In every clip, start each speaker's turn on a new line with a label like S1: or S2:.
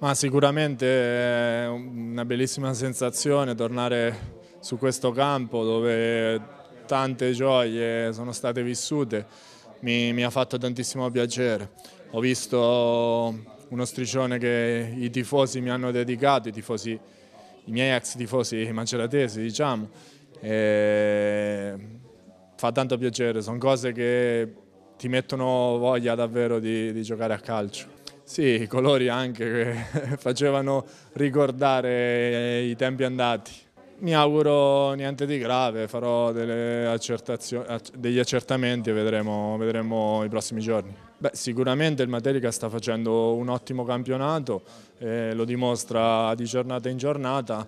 S1: Ma sicuramente è una bellissima sensazione tornare su questo campo dove tante gioie sono state vissute, mi, mi ha fatto tantissimo piacere. Ho visto uno striscione che i tifosi mi hanno dedicato, i, tifosi, i miei ex tifosi maceratesi diciamo, e fa tanto piacere, sono cose che ti mettono voglia davvero di, di giocare a calcio. Sì, i colori anche che facevano ricordare eh, i tempi andati. Mi auguro niente di grave, farò degli accertamenti e vedremo, vedremo i prossimi giorni. Beh, sicuramente il Materica sta facendo un ottimo campionato, eh, lo dimostra di giornata in giornata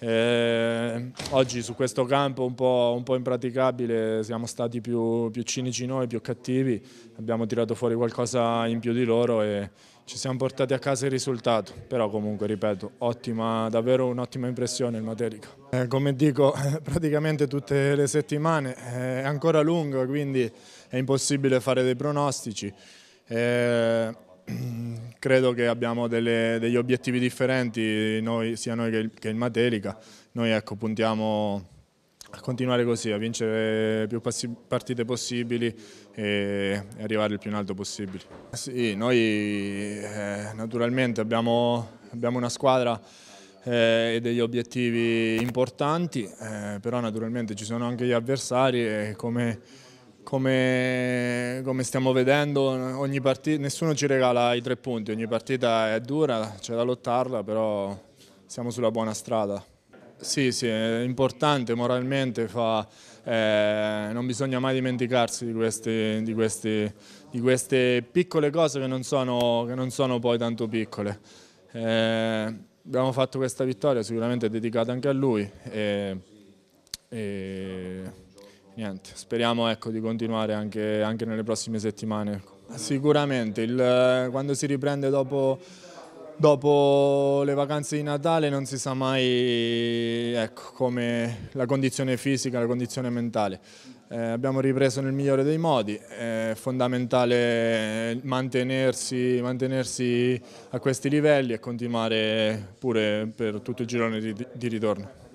S1: eh, oggi su questo campo un po', un po impraticabile siamo stati più, più, cinici noi, più cattivi, abbiamo tirato fuori qualcosa in più di loro e ci siamo portati a casa il risultato, però comunque ripeto, ottima, davvero un'ottima impressione il Materica. Eh, come dico praticamente tutte le settimane, eh, è ancora lungo quindi è impossibile fare dei pronostici. Eh, credo che abbiamo delle, degli obiettivi differenti, noi, sia noi che il, che il Matelica. Noi ecco, puntiamo a continuare così, a vincere più partite possibili e arrivare il più in alto possibile. Sì, noi eh, naturalmente abbiamo, abbiamo, una squadra eh, e degli obiettivi importanti, eh, però naturalmente ci sono anche gli avversari e come come, come, stiamo vedendo, ogni partita, nessuno ci regala i tre punti, ogni partita è dura, c'è da lottarla, però siamo sulla buona strada. Sì, sì, è importante moralmente, fa, eh, non bisogna mai dimenticarsi di, questi, di, questi, di queste piccole cose che non sono, che non sono poi tanto piccole. Eh, abbiamo fatto questa vittoria, sicuramente dedicata anche a lui. E, e niente, speriamo ecco, di continuare anche, anche, nelle prossime settimane. Ecco. Sicuramente il, quando si riprende dopo, dopo, le vacanze di Natale non si sa mai ecco, come la condizione fisica, la condizione mentale. Eh, abbiamo ripreso nel migliore dei modi, è fondamentale mantenersi, mantenersi a questi livelli e continuare pure per tutto il girone di, di ritorno.